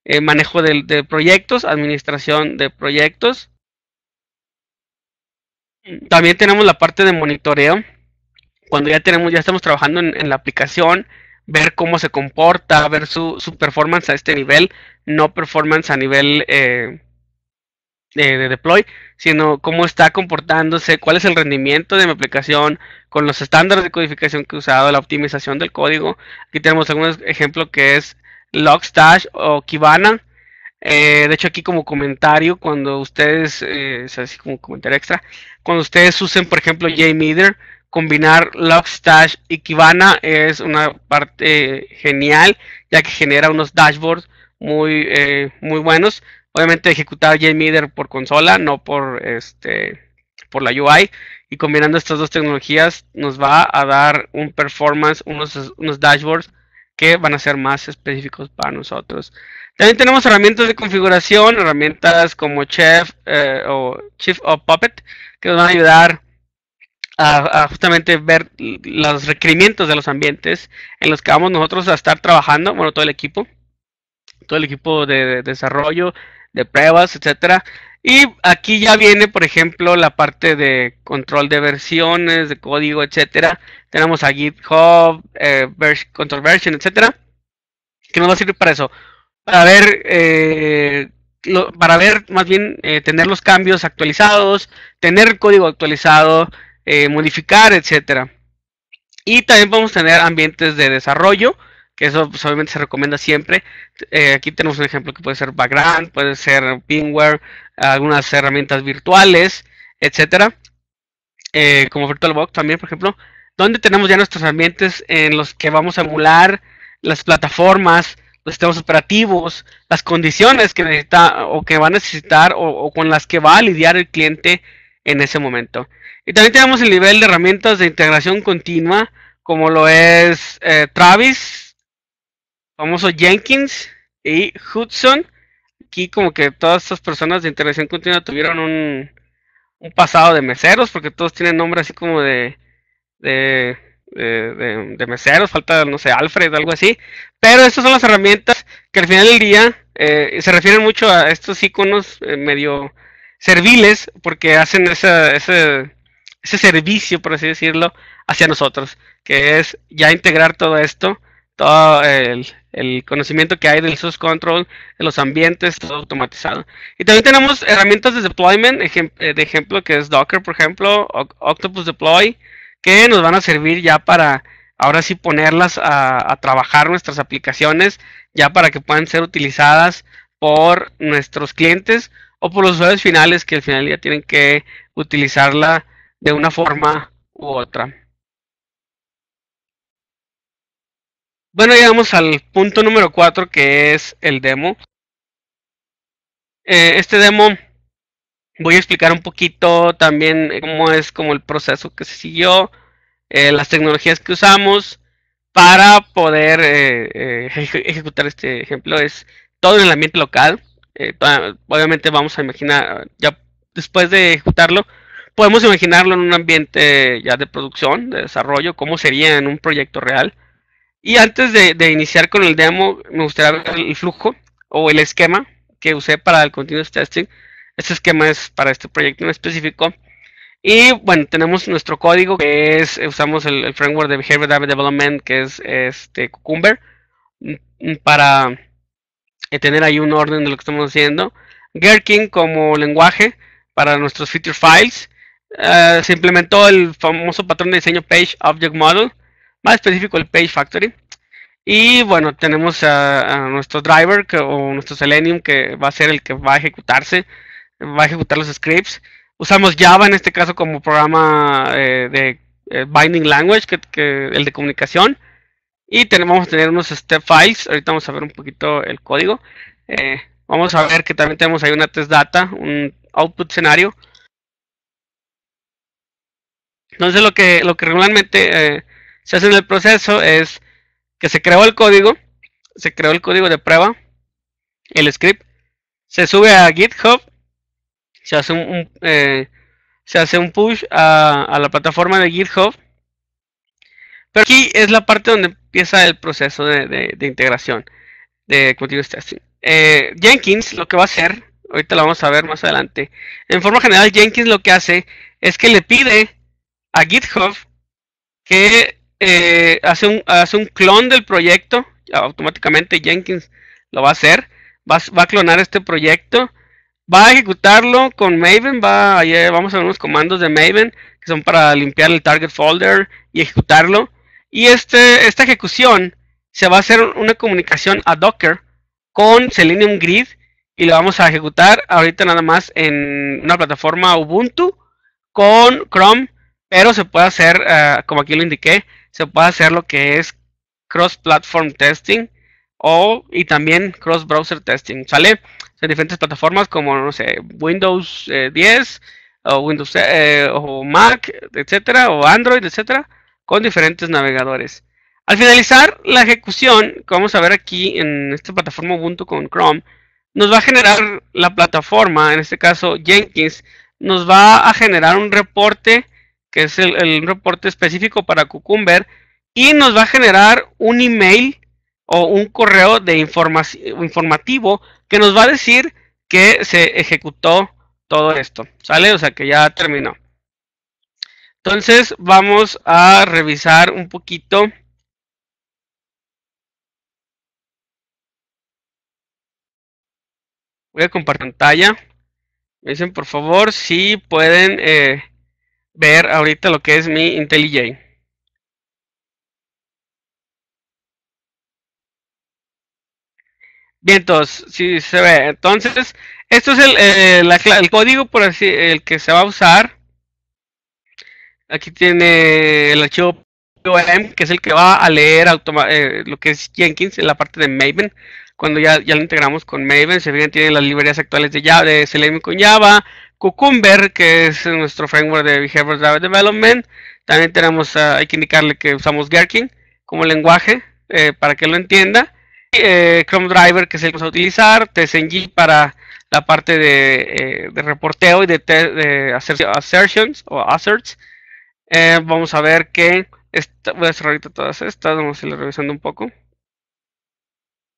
Speaker 1: eh, manejo de, proyectos, administración de proyectos. También tenemos la parte de monitoreo. Cuando ya tenemos, ya estamos trabajando en, la aplicación, ver cómo se comporta, ver su, performance a este nivel, no performance a nivel eh, de, deploy, sino cómo está comportándose, cuál es el rendimiento de mi aplicación con los estándares de codificación que he usado, la optimización del código. Aquí tenemos algunos ejemplos que es Logstash o Kibana. Eh, de hecho, aquí como comentario, cuando ustedes, eh, así como comentario extra, cuando ustedes usen, por ejemplo, JMeter, combinar Logstash y Kibana es una parte genial, ya que genera unos dashboards muy, eh, muy buenos obviamente ejecutar JMeter por consola, no por este por la UI y combinando estas dos tecnologías nos va a dar un performance, unos, dashboards que van a ser más específicos para nosotros. También tenemos herramientas de configuración, herramientas como Chef eh, o Chief of Puppet, que nos van a ayudar a, justamente ver los requerimientos de los ambientes en los que vamos nosotros a estar trabajando, bueno, todo el equipo, todo el equipo de desarrollo, de pruebas, etcétera. Y aquí ya viene, por ejemplo, la parte de control de versiones, de código, etcétera. Tenemos a GitHub, eh, control version, etcétera. Que nos va a servir para eso, para ver, eh, para ver más bien eh, tener los cambios actualizados, tener el código actualizado, modificar, etcétera. Y también podemos tener ambientes de desarrollo que eso pues, obviamente se recomienda siempre. Eh, aquí tenemos un ejemplo que puede ser background, puede ser pinware, algunas herramientas virtuales, etcétera, eh, como VirtualBox también, por ejemplo, donde tenemos ya nuestros ambientes en los que vamos a emular las plataformas, los sistemas operativos, las condiciones que necesita o que va a necesitar o, con las que va a lidiar el cliente en ese momento. Y también tenemos el nivel de herramientas de integración continua, como lo es eh, Travis, famoso Jenkins y Hudson. Aquí como que todas estas personas de interacción continua tuvieron un, pasado de meseros, porque todos tienen nombres así como de, de, meseros, falta, no sé, Alfred, algo así. Pero estas son las herramientas que al final del día eh, se refieren mucho a estos iconos eh, medio serviles, porque hacen ese, ese servicio, por así decirlo, hacia nosotros, que es ya integrar todo esto todo el, el conocimiento que hay del source control, de los ambientes, todo automatizado. Y también tenemos herramientas de deployment, eh, de ejemplo que es Docker, por ejemplo, o Octopus Deploy, que nos van a servir ya para ahora sí ponerlas a trabajar nuestras aplicaciones, ya para que puedan ser utilizadas por nuestros clientes o por los usuarios finales que al final ya tienen que utilizarla de una forma u otra. Bueno, llegamos al punto número 4 que es el demo. Eh, este demo voy a explicar un poquito también eh, cómo es como el proceso que se siguió, eh, las tecnologías que usamos para poder ejecutar este ejemplo. Es todo en el ambiente local. obviamente vamos a imaginar, ya después de ejecutarlo, podemos imaginarlo en un ambiente ya de producción, de desarrollo, cómo sería en un proyecto real. Y antes de, iniciar con el demo, me gustaría ver el flujo o el esquema que usé para el continuous testing. Este esquema es para este proyecto en específico. Y bueno, tenemos nuestro código que es, usamos el, framework de Behavior Data Development que es este Cucumber mm, mm, para eh, tener ahí un orden de lo que estamos haciendo. Gherkin como lenguaje para nuestros feature files. Eh, se implementó el famoso patrón de diseño Page Object Model más específico el Page Factory. Y bueno, tenemos a, nuestro driver o nuestro Selenium que va a ser el que va a ejecutarse, va a ejecutar los scripts. Usamos Java en este caso como programa eh, de eh, binding language, que, el de comunicación. Y tenemos, vamos a tener unos step files. Ahorita vamos a ver un poquito el código. Eh, vamos a ver que también tenemos ahí una test data, un output escenario. Entonces lo que, lo que regularmente se hace en el proceso es que se creó el código, se creó el código de prueba, el script, se sube a GitHub, se hace un, eh, se hace un push a, la plataforma de GitHub. Pero aquí es la parte donde empieza el proceso de, de, integración de continuous testing. Eh, Jenkins lo que va a hacer, ahorita lo vamos a ver más adelante. En forma general, Jenkins lo que hace es que le pide a GitHub que eh, hace, un, hace un clon del proyecto, automáticamente Jenkins lo va a hacer, va, a clonar este proyecto, va a ejecutarlo con Maven, va eh, vamos a ver unos comandos de Maven que son para limpiar el target folder y ejecutarlo. Y este, esta ejecución se va a hacer una comunicación a Docker con Selenium Grid y lo vamos a ejecutar ahorita nada más en una plataforma Ubuntu con Chrome, pero se puede hacer, eh, como aquí lo indiqué, se puede hacer lo que es cross-platform testing o, y también cross-browser testing. Sale en diferentes plataformas como, no sé, Windows 10 eh, o Windows eh, o Mac, etcétera, o Android, etcétera, con diferentes navegadores. Al finalizar la ejecución, que vamos a ver aquí en esta plataforma Ubuntu con Chrome, nos va a generar la plataforma, en este caso Jenkins, nos va a generar un reporte que es el, reporte específico para Cucumber, y nos va a generar un email o un correo de informativo que nos va a decir que se ejecutó todo esto, ¿sale? O sea que ya terminó. Entonces vamos a revisar un poquito. Voy a compartir pantalla. Me dicen por favor si pueden eh, ver ahorita lo que es mi IntelliJ. Bien, entonces, si se ve, entonces, esto es eh, el, código por así, el que se va a usar. Aquí tiene el archivo que es el que va a leer eh, lo que es Jenkins en la parte de Maven. Cuando ya, ya lo integramos con Maven, se fijan, tiene las librerías actuales de, Java, de Selenium con Java, Cucumber, que es nuestro framework de Behavior Driven Development. También tenemos, hay que indicarle que usamos Gherkin como lenguaje eh, para que lo entienda. Eh, Chrome Driver, que es el que vamos a utilizar. TSNG para la parte de, eh, reporteo y de, assertions o asserts. vamos a ver que voy a cerrar ahorita todas estas, vamos a ir revisando un poco.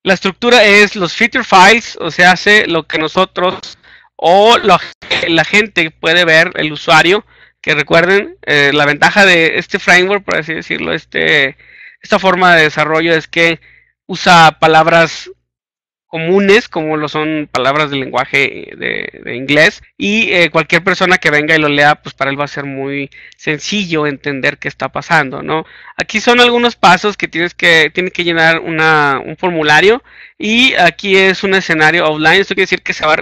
Speaker 1: La estructura es los feature files, o sea, hace lo que nosotros o la la gente puede ver, el usuario, que recuerden, eh, la ventaja de este framework, por así decirlo, este, esta forma de desarrollo es que usa palabras comunes, como lo son palabras del lenguaje de, inglés, y eh, cualquier persona que venga y lo lea, pues para él va a ser muy sencillo entender qué está pasando, ¿no? Aquí son algunos pasos que tienes que, tienes que llenar una, un formulario, y aquí es un escenario offline, esto quiere decir que se va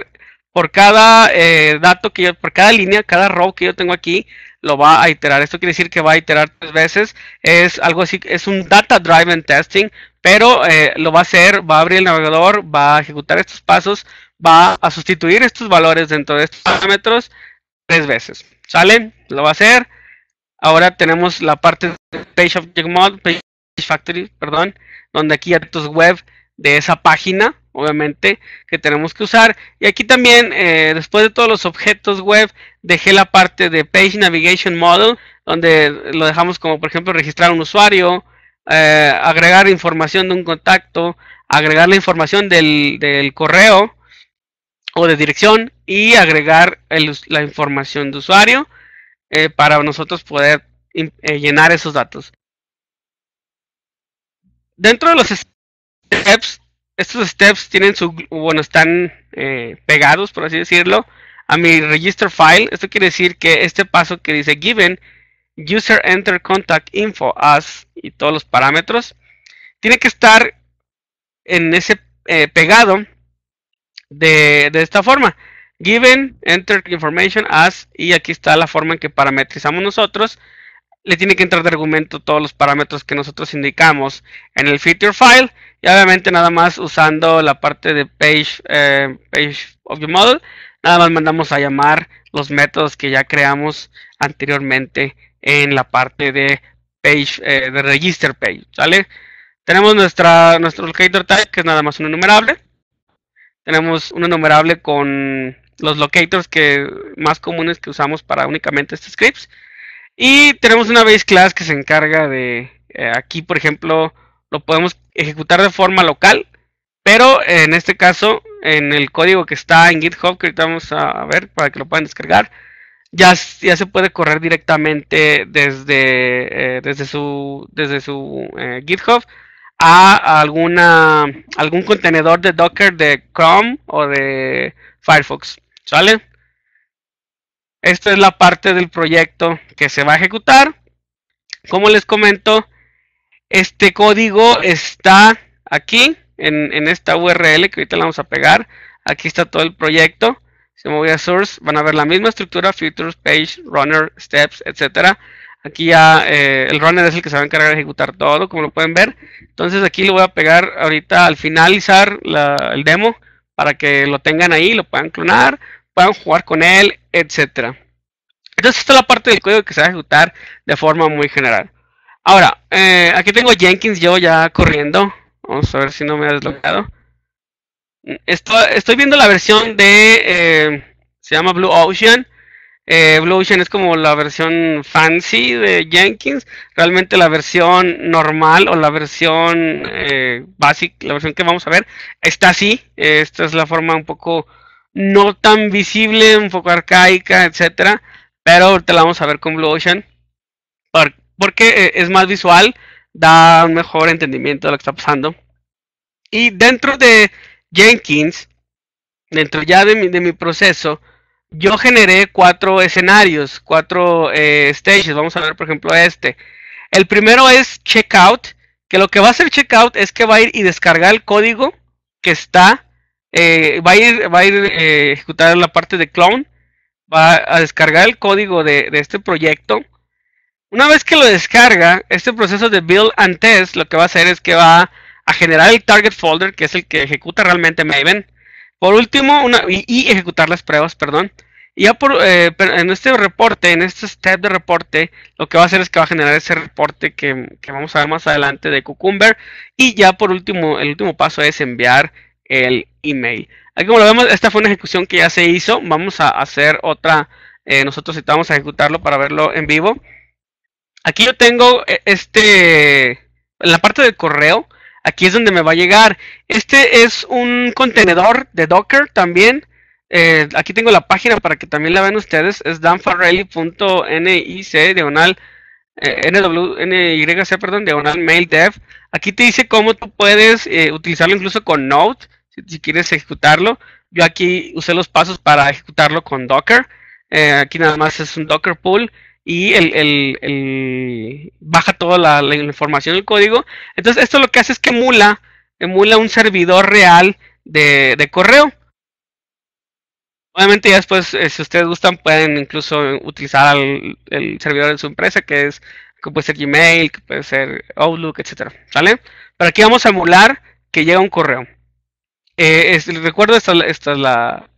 Speaker 1: por cada eh, dato que por cada línea, cada row que yo tengo aquí, lo va a iterar. Esto quiere decir que va a iterar tres veces. Es algo así, es un data drive driven testing, pero eh, lo va a hacer, va a abrir el navegador, va a ejecutar estos pasos, va a sustituir estos valores dentro de estos parámetros tres veces. ¿Sale? Lo va a hacer. Ahora tenemos la parte de Page Object Mod, Page Factory, perdón, donde aquí hay datos web de esa página obviamente, que tenemos que usar. Y aquí también, eh, después de todos los objetos web, dejé la parte de Page Navigation Model, donde lo dejamos como, por ejemplo, registrar un usuario, eh, agregar información de un contacto, agregar la información del, correo o de dirección y agregar la información de usuario eh, para nosotros poder llenar esos datos. Dentro de los estos steps tienen su, bueno, están eh, pegados, por así decirlo, a mi register file. Esto quiere decir que este paso que dice given user enter contact info as y todos los parámetros, tiene que estar en ese eh, pegado de, de, esta forma. Given enter information as y aquí está la forma en que parametrizamos nosotros. Le tiene que entrar de argumento todos los parámetros que nosotros indicamos en el feature file y obviamente nada más usando la parte de page, eh, page of your model, nada más mandamos a llamar los métodos que ya creamos anteriormente en la parte de page, eh, de register page, ¿sale? Tenemos nuestra, nuestro locator type, que es nada más un enumerable. Tenemos un enumerable con los locators que más comunes que usamos para únicamente estos scripts. Y tenemos una base class que se encarga de, eh, aquí por ejemplo, lo podemos ejecutar de forma local, pero en este caso, en el código que está en GitHub, que ahorita vamos a ver para que lo puedan descargar, ya, ya se puede correr directamente desde, eh, desde su, desde su eh, GitHub a alguna, algún contenedor de Docker de Chrome o de Firefox. ¿Sale? Esta es la parte del proyecto que se va a ejecutar. Como les comento, este código está aquí, en, esta URL que ahorita la vamos a pegar. Aquí está todo el proyecto. Si me voy a Source, van a ver la misma estructura, Features, Page, Runner, Steps, etcétera. Aquí ya eh, el runner es el que se va a encargar de ejecutar todo, como lo pueden ver. Entonces aquí lo voy a pegar ahorita al finalizar el demo para que lo tengan ahí, lo puedan clonar, puedan jugar con él, etc. Entonces esta es la parte del código que se va a ejecutar de forma muy general. Ahora, eh, aquí tengo Jenkins yo ya corriendo. Vamos a ver si no me ha desbloqueado. Estoy, viendo la versión de... Eh, se llama Blue Ocean. Eh, Blue Ocean es como la versión fancy de Jenkins. Realmente la versión normal o la versión basic, la versión que vamos a ver, está así. esta es la forma un poco no tan visible, un poco arcaica, etcétera. Pero ahorita la vamos a ver con Blue Ocean porque eh, es más visual, da un mejor entendimiento de lo que está pasando. Y dentro de Jenkins, dentro ya de mi, proceso, yo generé cuatro escenarios, cuatro eh, stages. Vamos a ver, por ejemplo, este. El primero es checkout, que lo que va a hacer checkout es que va a ir y descargar el código que está, eh, va a ir, va a ejecutar la parte de clone, va a descargar el código de este proyecto una vez que lo descarga, este proceso de build and test lo que va a hacer es que va a generar el target folder, que es el que ejecuta realmente Maven. Por último, una, y, ejecutar las pruebas, perdón. Y ya por, eh, en este reporte, en este step de reporte, lo que va a hacer es que va a generar ese reporte que, vamos a ver más adelante de Cucumber. Y ya por último, el último paso es enviar el email. Aquí como lo vemos, esta fue una ejecución que ya se hizo. Vamos a hacer otra. Eh, nosotros necesitamos a ejecutarlo para verlo en vivo. Aquí yo tengo e, este, en la parte del correo, aquí es donde me va a llegar. Este es un contenedor de Docker también. Eh, aquí tengo la página para que también la vean ustedes. Es danfarreli.nic diagonal eh, perdón, diagonal mail dev. Aquí te dice cómo tú puedes eh, utilizarlo incluso con Node, si, si, quieres ejecutarlo. Yo aquí usé los pasos para ejecutarlo con Docker. aquí nada más es un Docker pool y el, baja toda la, información, el código. Entonces, esto lo que hace es que emula, emula un servidor real de, correo. Obviamente ya después, eh, si ustedes gustan, pueden incluso utilizar el, servidor de su empresa, que es que puede ser Gmail, que puede ser Outlook, etcétera, ¿sale? Pero aquí vamos a emular que llega un correo. Eh, recuerdo, esta es la,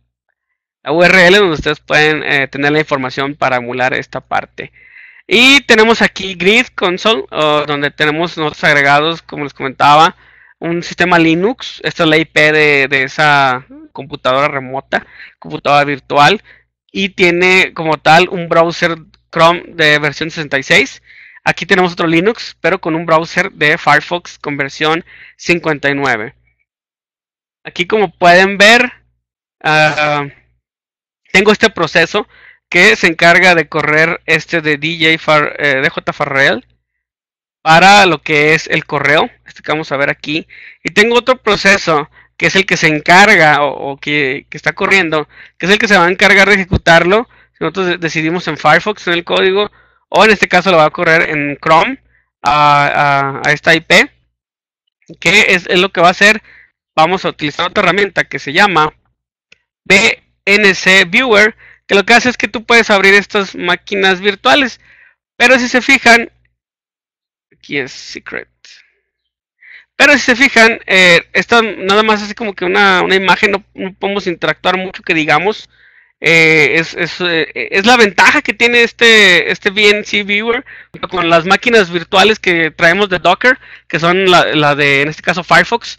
Speaker 1: URL donde ustedes pueden eh, tener la información para emular esta parte. Y tenemos aquí Grid Console, donde tenemos nosotros agregados, como les comentaba, un sistema Linux. Esta es la IP de, esa computadora remota, computadora virtual. Y tiene como tal un browser Chrome de versión 66. Aquí tenemos otro Linux, pero con un browser de Firefox con versión 59. Aquí como pueden ver, ah, tengo este proceso que se encarga de correr este de DJ eh, Farrell para lo que es el correo, este que vamos a ver aquí. Y tengo otro proceso que es el que se encarga o, que, está corriendo, que es el que se va a encargar de ejecutarlo. Si nosotros decidimos en Firefox, en el código, o en este caso lo va a correr en Chrome a, esta IP. que es, lo que va a hacer? Vamos a utilizar otra herramienta que se llama B NC Viewer, que lo que hace es que tú puedes abrir estas máquinas virtuales. Pero si se fijan, aquí es Secret. Pero si se fijan, eh, nada más así como que una, imagen, no, podemos interactuar mucho que digamos. Eh, eh, es, la ventaja que tiene este, este VNC Viewer con las máquinas virtuales que traemos de Docker, que son la, la de, en este caso, Firefox,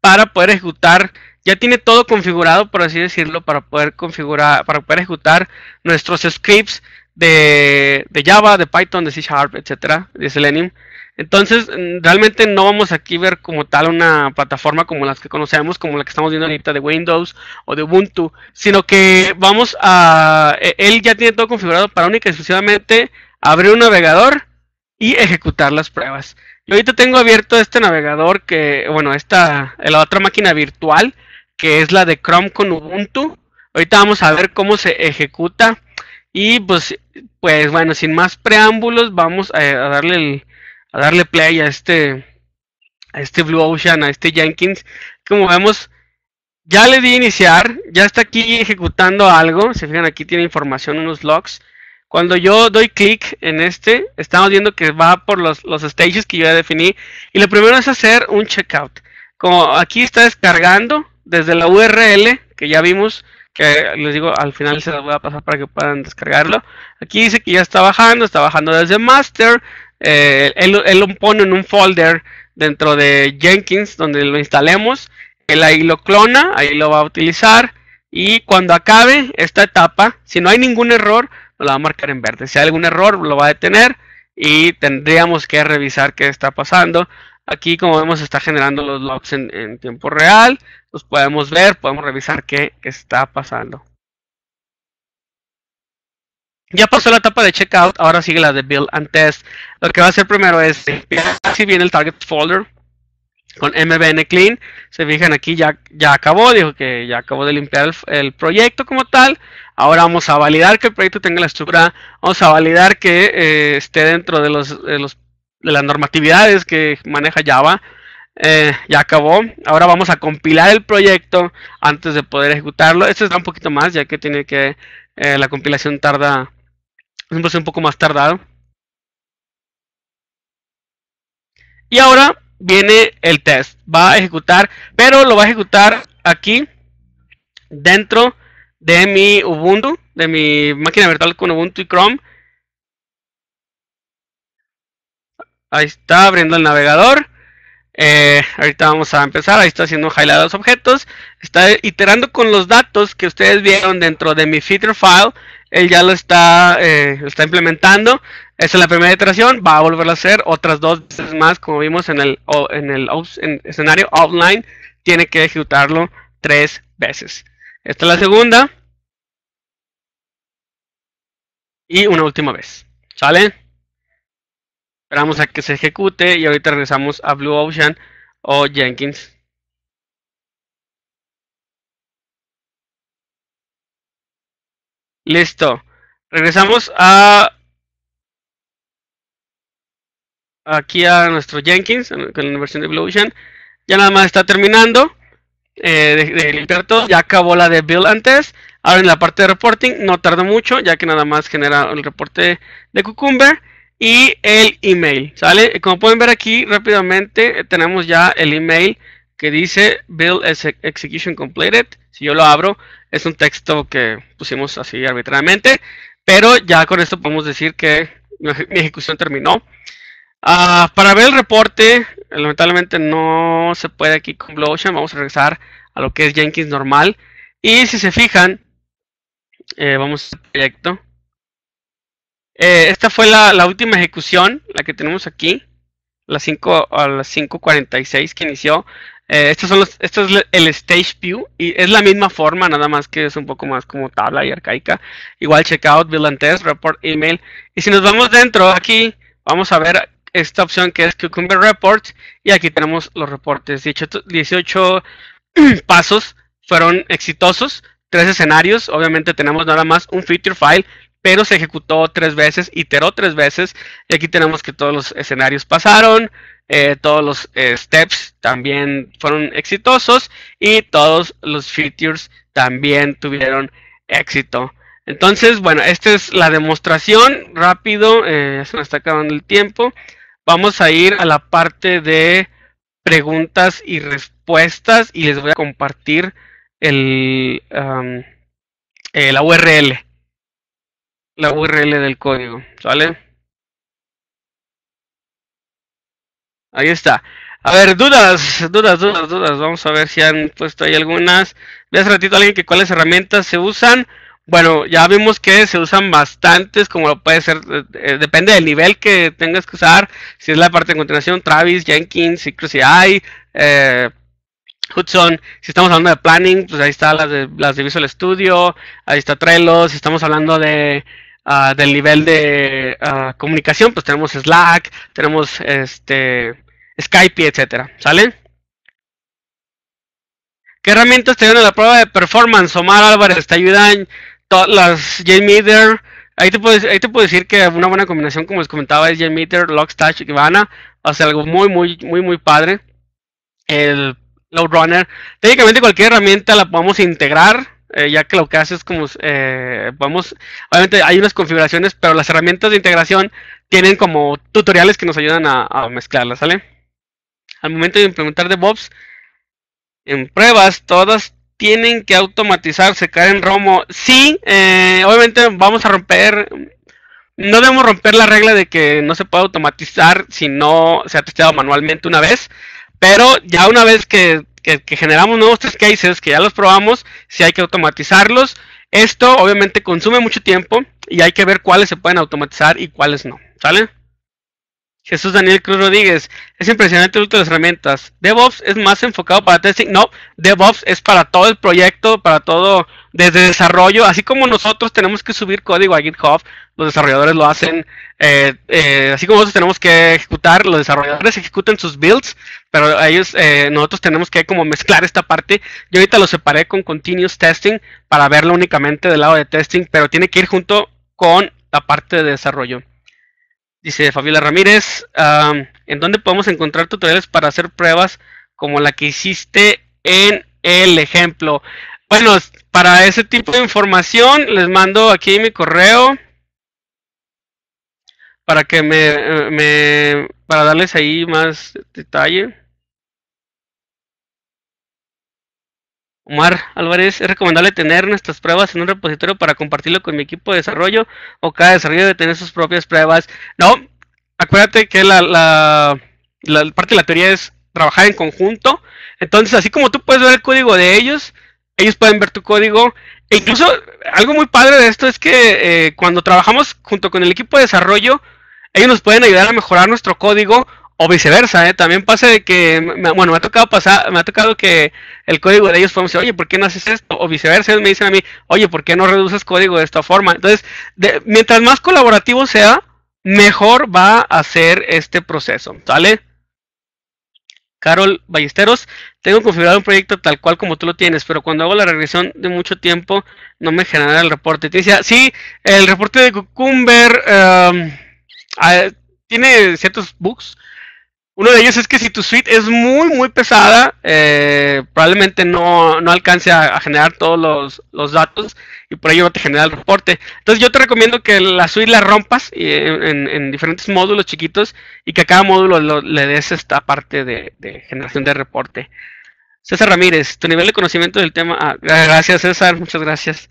Speaker 1: para poder ejecutar ya tiene todo configurado, por así decirlo, para poder configurar, para poder ejecutar nuestros scripts de, Java, de Python, de C Sharp, etcétera, de Selenium. Entonces, mm, realmente no vamos aquí a ver como tal una plataforma como las que conocemos, como la que estamos viendo ahorita de Windows o de Ubuntu, sino que vamos a. E, él ya tiene todo configurado para única y exclusivamente abrir un navegador y ejecutar las pruebas. Yo ahorita tengo abierto este navegador que, bueno, esta, la otra máquina virtual que es la de Chrome con Ubuntu. Ahorita vamos a ver cómo se ejecuta. Y pues, pues bueno, sin más preámbulos, vamos a, darle a darle play a este a este Blue Ocean, a este Jenkins. Como vemos, ya le di iniciar, ya está aquí ejecutando algo. Se fijan, aquí tiene información, unos logs. Cuando yo doy clic en este, estamos viendo que va por los, los stages que yo ya definí. Y lo primero es hacer un checkout. Como aquí está descargando, desde la URL, que ya vimos, que les digo, al final se la voy a pasar para que puedan descargarlo. Aquí dice que ya está bajando, está bajando desde master. Eh, él, lo pone en un folder dentro de Jenkins donde lo instalemos. Él ahí lo clona, ahí lo va a utilizar. Y cuando acabe esta etapa, si no hay ningún error, lo va a marcar en verde. Si hay algún error, lo va a detener y tendríamos que revisar qué está pasando. Aquí, como vemos, está generando los logs en, en tiempo real los podemos ver, podemos revisar qué está pasando. Ya pasó la etapa de checkout, ahora sigue la de build and test. Lo que va a hacer primero es si viene el target folder con mbn clean. Se fijan aquí, ya, ya acabó, dijo que ya acabó de limpiar el, proyecto como tal. Ahora vamos a validar que el proyecto tenga la estructura, vamos a validar que eh, esté dentro de, los, de, los, de las normatividades que maneja Java eh, ya acabó. Ahora vamos a compilar el proyecto antes de poder ejecutarlo. Esto está un poquito más, ya que tiene que eh, la compilación tarda, es un poco más tardado. Y ahora viene el test. Va a ejecutar, pero lo va a ejecutar aquí dentro de mi Ubuntu, de mi máquina virtual con Ubuntu y Chrome. Ahí está abriendo el navegador. Eh, ahorita vamos a empezar. Ahí está haciendo highlight los objetos. Está iterando con los datos que ustedes vieron dentro de mi feature file. Él ya lo está, eh, está implementando. Esta es la primera iteración. Va a volver a hacer otras dos veces más, como vimos en el, escenario offline. Tiene que ejecutarlo tres veces. Esta es la segunda. Y una última vez. ¿Sale? Esperamos a que se ejecute y ahorita regresamos a Blue Ocean o Jenkins. Listo. Regresamos a aquí a nuestro Jenkins con la versión de Blue Ocean. Ya nada más está terminando eh, de, limpiar todo. Ya acabó la de build antes. Ahora en la parte de reporting no tarda mucho, ya que nada más genera el reporte de Cucumber y el email, ¿sale? Como pueden ver aquí rápidamente eh, tenemos ya el email que dice Build Execution Completed. Si yo lo abro, es un texto que pusimos así arbitrariamente, pero ya con esto podemos decir que mi ejecución terminó. Ah, para ver el reporte, lamentablemente no se puede aquí con Blue Vamos a regresar a lo que es Jenkins normal. Y si se fijan, eh, vamos al proyecto. Eh, esta fue la, última ejecución, la que tenemos aquí, las 5, a las 5.46 que inició. Eh, estos son esto es el stage view y es la misma forma, nada más que es un poco más como tabla y arcaica. Igual checkout, build and report, email. Y si nos vamos dentro aquí, vamos a ver esta opción que es Cucumber report y aquí tenemos los reportes. 18, 18 pasos fueron exitosos, tres escenarios, obviamente tenemos nada más un feature file, pero se ejecutó tres veces, iteró tres veces, y aquí tenemos que todos los escenarios pasaron, eh, todos los eh, steps también fueron exitosos y todos los features también tuvieron éxito. Entonces, bueno, esta es la demostración rápido, eh, se nos está acabando el tiempo. Vamos a ir a la parte de preguntas y respuestas y les voy a compartir el, la URL la URL del código, vale Ahí está. A ver, dudas, dudas, dudas, dudas. Vamos a ver si han puesto ahí algunas. Ves ratito alguien que cuáles herramientas se usan. Bueno, ya vimos que se usan bastantes, como puede ser, eh, eh, depende del nivel que tengas que usar. Si es la parte de continuación, Travis, Jenkins, CruCI, eh, Hudson, si estamos hablando de planning, pues ahí está de, las de Visual Studio, ahí está Trello, si estamos hablando de Ah, del nivel de ah, comunicación, pues tenemos Slack, tenemos este Skype, etcétera, ¿sale? ¿Qué herramientas te en la prueba de performance? Omar Álvarez, te ayudan las JMeter. Ahí te, puedo, te decir que una buena combinación, como les comentaba, es JMeter, Logstash y van O sea, algo muy, muy, muy, muy padre. El Loadrunner. Técnicamente cualquier herramienta la podemos integrar eh, ya que lo que hace es como, eh, vamos, obviamente hay unas configuraciones, pero las herramientas de integración tienen como tutoriales que nos ayudan a, mezclarlas, ¿sale? Al momento de implementar DevOps, en pruebas, todas tienen que automatizarse, caer en romo. Sí, eh, obviamente vamos a romper, no debemos romper la regla de que no se puede automatizar si no se ha testeado manualmente una vez, pero ya una vez que que, generamos nuevos test cases, que ya los probamos, si hay que automatizarlos. Esto obviamente consume mucho tiempo y hay que ver cuáles se pueden automatizar y cuáles no. ¿Sale? Jesús Daniel Cruz Rodríguez, es impresionante el uso de las herramientas. DevOps es más enfocado para testing. No, DevOps es para todo el proyecto, para todo, desde desarrollo. Así como nosotros tenemos que subir código a GitHub, los desarrolladores lo hacen. Eh, eh, así como nosotros tenemos que ejecutar, los desarrolladores ejecuten sus builds, pero ellos, eh, nosotros tenemos que como mezclar esta parte. Yo ahorita lo separé con continuous testing para verlo únicamente del lado de testing, pero tiene que ir junto con la parte de desarrollo. Dice Fabiola Ramírez, ¿en dónde podemos encontrar tutoriales para hacer pruebas como la que hiciste en el ejemplo? Bueno, para ese tipo de información les mando aquí mi correo para que me, eh, me para darles ahí más detalle. Omar Álvarez, ¿es recomendable tener nuestras pruebas en un repositorio para compartirlo con mi equipo de desarrollo o cada desarrollo debe tener sus propias pruebas? No, acuérdate que la, parte de la teoría es trabajar en conjunto. Entonces, así como tú puedes ver el código de ellos, ellos pueden ver tu código. E incluso algo muy padre de esto es que eh, cuando trabajamos junto con el equipo de desarrollo, ellos nos pueden ayudar a mejorar nuestro código o viceversa, ¿eh? también pasa de que, bueno, me ha tocado pasar, me ha tocado que el código de ellos fue, oye, ¿por qué no haces esto? O viceversa, ellos me dicen a mí, oye, ¿por qué no reduces código de esta forma? Entonces, mientras más colaborativo sea, mejor va a ser este proceso, ¿sale? Carol Ballesteros, tengo configurado un proyecto tal cual como tú lo tienes, pero cuando hago la regresión de mucho tiempo no me genera el reporte. Te decía, sí, el reporte de Cucumber em, ah, tiene ciertos bugs, uno de ellos es que si tu suite es muy, muy pesada, eh, probablemente no, alcance a, generar todos los, datos y por ello no te genera el reporte. Entonces yo te recomiendo que la suite la rompas eh, en, diferentes módulos chiquitos y que a cada módulo le des esta parte de, generación de reporte. César Ramírez, tu nivel de conocimiento del tema. Ah, gracias César, muchas gracias.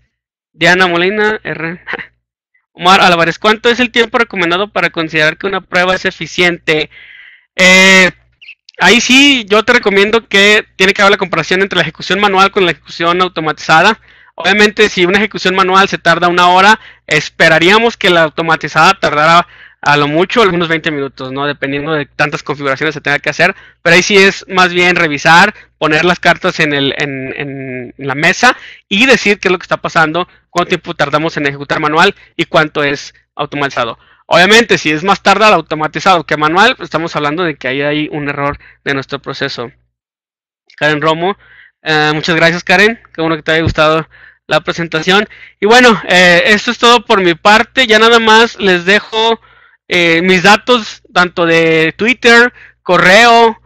Speaker 1: Diana Molina, R. Omar Álvarez, ¿cuánto es el tiempo recomendado para considerar que una prueba es eficiente? Eh, ahí sí, yo te recomiendo que tiene que haber la comparación entre la ejecución manual con la ejecución automatizada. Obviamente, si una ejecución manual se tarda una hora, esperaríamos que la automatizada tardara a lo mucho algunos 20 minutos, ¿no? Dependiendo de tantas configuraciones se tenga que hacer. Pero ahí sí es más bien revisar, poner las cartas en la mesa y decir qué es lo que está pasando, cuánto tiempo tardamos en ejecutar manual y cuánto es automatizado. Obviamente, si es más tardar automatizado que manual, pues, estamos hablando de que ahí hay un error de nuestro proceso. Karen Romo, eh, muchas gracias Karen, qué bueno que te haya gustado la presentación. Y bueno, eh, esto es todo por mi parte, ya nada más les dejo eh, mis datos, tanto de Twitter, correo,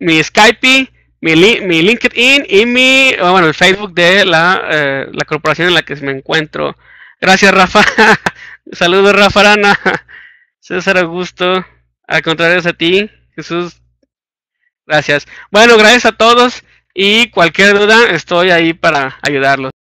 Speaker 1: mi Skype, mi, LinkedIn y mi, oh, bueno, el Facebook de la, la corporación en la que me encuentro. Gracias, Rafa. Saludos, Rafa Arana. César Augusto. Al contrario es a ti, Jesús. Gracias. Bueno, gracias a todos y cualquier duda estoy ahí para ayudarlos.